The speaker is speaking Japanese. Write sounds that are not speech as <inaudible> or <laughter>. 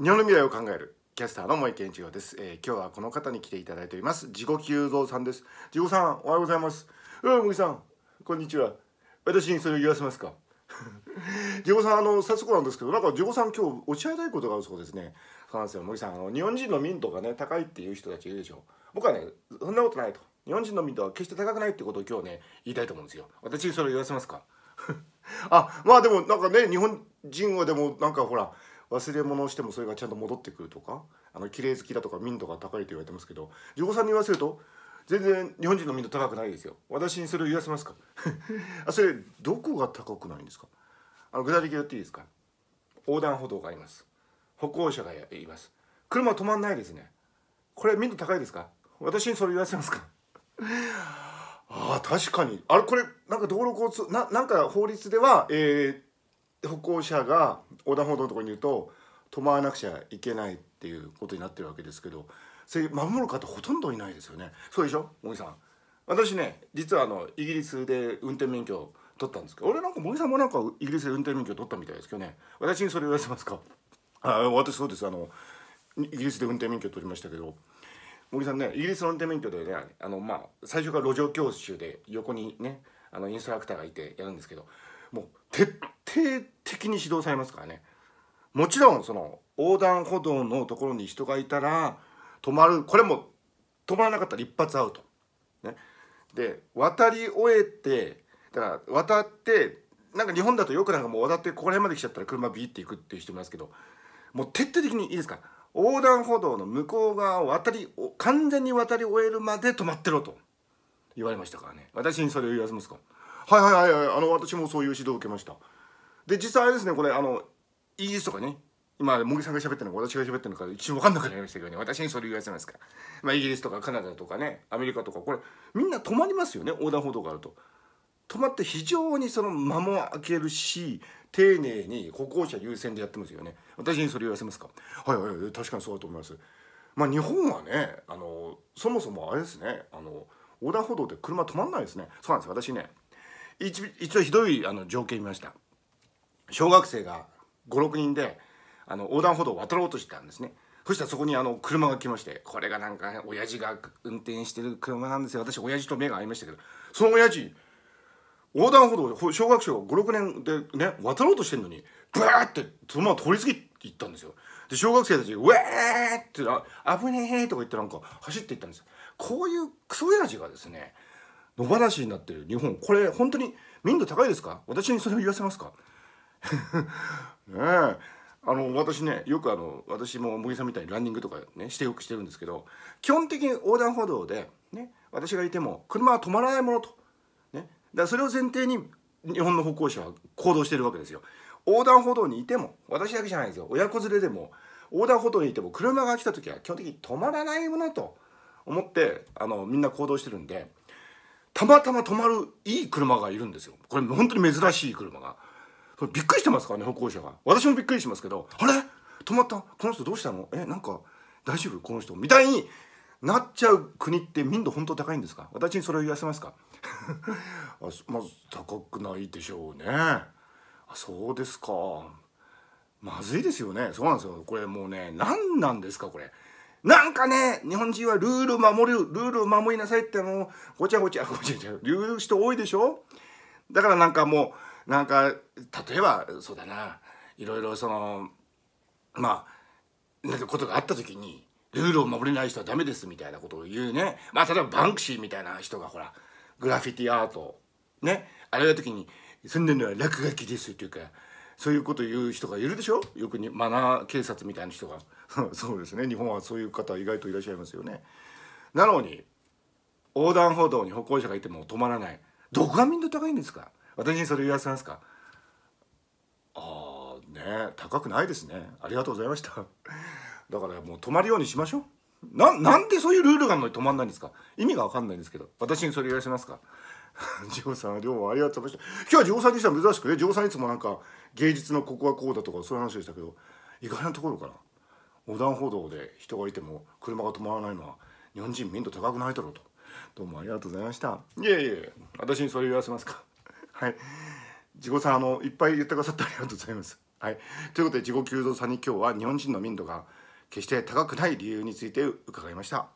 日本の未来を考えるキャスターの萌健一郎です、えー、今日はこの方に来ていただいております自己急増さんです自己さんおはようございますうんむさんこんにちは私にそれを言わせますか <laughs> 自己さんあの早速なんですけどなんか自己さん今日おっしゃりたいことがあるそうですねそうなんですよ森さんあの日本人の民度がね高いっていう人たちいるでしょう僕はねそんなことないと日本人の民度は決して高くないってことを今日ね言いたいと思うんですよ私にそれを言わせますか <laughs> あまあでもなんかね日本人はでもなんかほら忘れ物をしてもそれがちゃんと戻ってくるとかあの綺麗好きだとか民度が高いと言われてますけど女王さんに言わせると全然日本人の民度高くないですよ私にそれを言わせますか <laughs> あそれどこが高くないんですかあの具体的に言っていいですか横断歩道があります歩行者がいます車止まんないですねこれ民度高いですか私にそれ言わせますか <laughs> ああ確かにあれこれなんか道路交通ななんか法律ではえー歩行者が横断歩道のところにいると止まらなくちゃいけないっていうことになってるわけですけどそれ守る方ほとんどいないですよねそうでしょ茂木さん私ね実はあのイギリスで運転免許を取ったんですけど俺なんか森さんもなんかイギリスで運転免許を取ったみたいですけどね私にそれ言わせますかあ私そうですあのイギリスで運転免許を取りましたけど森さんねイギリスの運転免許でねあの、まあ、最初から路上教習で横にねあのインストラクターがいてやるんですけどもう徹底的に指導されますからねもちろんその横断歩道のところに人がいたら止まるこれも止まらなかったら一発アウト。ね、で渡り終えてだから渡ってなんか日本だとよくなんかもう渡ってここら辺まで来ちゃったら車ビーって行くっていう人もいますけどもう徹底的にいいですか横断歩道の向こう側を渡り完全に渡り終えるまで止まってろと言われましたからね私にそれを言わせますかはいはいはい、はい、あの私もそういう指導を受けました。で実際ですねこれあのイギリスとかね今茂木さんが喋ってるのか私が喋ってるのか一応分かんなくなりましたけどね私にそれ言わせますから、まあ、イギリスとかカナダとかねアメリカとかこれみんな止まりますよね横断歩道があると。止まって非常にその間も空けるし丁寧に歩行者優先でやってますよね私にそれ言わせますかはいはい、確かにそうだと思いますまあ日本はねあのそもそもあれですねあの横断歩道で車止まんないですねそうなんです私ね一度ひどいあの条件見ました小学生が56人であの横断歩道を渡ろうとしてたんですねそしたらそこにあの車が来ましてこれがなんか、親父が運転してる車なんですよ私親父と目が合いましたけどその親父横断歩道小学生が56年でね渡ろうとしてるのにブワーってそのまま通り過ぎていったんですよで小学生たち「ウェー!」って「危ねえ!」とか言ってなんか走っていったんですこういうクソ親父がですね野放しになってる日本これ本当に民度高いですか私にそれを言わせますか <laughs> ねえあの私ねよくあの私も茂木さんみたいにランニングとかねしてよくしてるんですけど基本的に横断歩道で、ね、私がいても車は止まらないものと、ね、だからそれを前提に日本の歩行者は行動してるわけですよ横断歩道にいても私だけじゃないですよ親子連れでも横断歩道にいても車が来た時は基本的に止まらないものと思ってあのみんな行動してるんでたまたま止まるいい車がいるんですよこれ本当に珍しい車が。これびっくりしてますからね歩行者が私もびっくりしますけどあれ止まったこの人どうしたのえなんか大丈夫この人みたいになっちゃう国って民度本当高いんですか私にそれを言わせますか <laughs> あまず高くないでしょうねあそうですかまずいですよねそうなんですよこれもうね何なんですかこれなんかね日本人はルール守るルールを守りなさいってもうごちゃごちゃごちゃごちゃ言う人多いでしょだからなんかもうなんか例えばそうだないろいろそのまあなんてことがあった時にルールを守れない人はダメですみたいなことを言うねまあ例えばバンクシーみたいな人がほらグラフィティアートねあれや時に「住んでるのは落書きです」というかそういうこと言う人がいるでしょよくにマナー警察みたいな人が <laughs> そうですね日本はそういう方意外といらっしゃいますよねなのに横断歩道に歩行者がいても止まらないどこがみんな高いんですか私にそれ言わせますかああね高くないですねありがとうございましただからもう止まるようにしましょうななんでそういうルールがあのに止まんないんですか意味が分かんないんですけど私にそれ言わせますかジオさんどうありがとうございました今日はジオさんにしては珍しくねジオさんいつもなんか芸術のここはこうだとかそういう話でしたけど意外なところかな横断歩道で人がいても車が止まらないのは日本人民度高くないだろうとどうもありがとうございましたいえいえ私にそれ言わせますかはい地獄さんあのいっぱい言ってくださってありがとうございますはいということで地獄久増さんに今日は日本人の民度が決して高くない理由について伺いました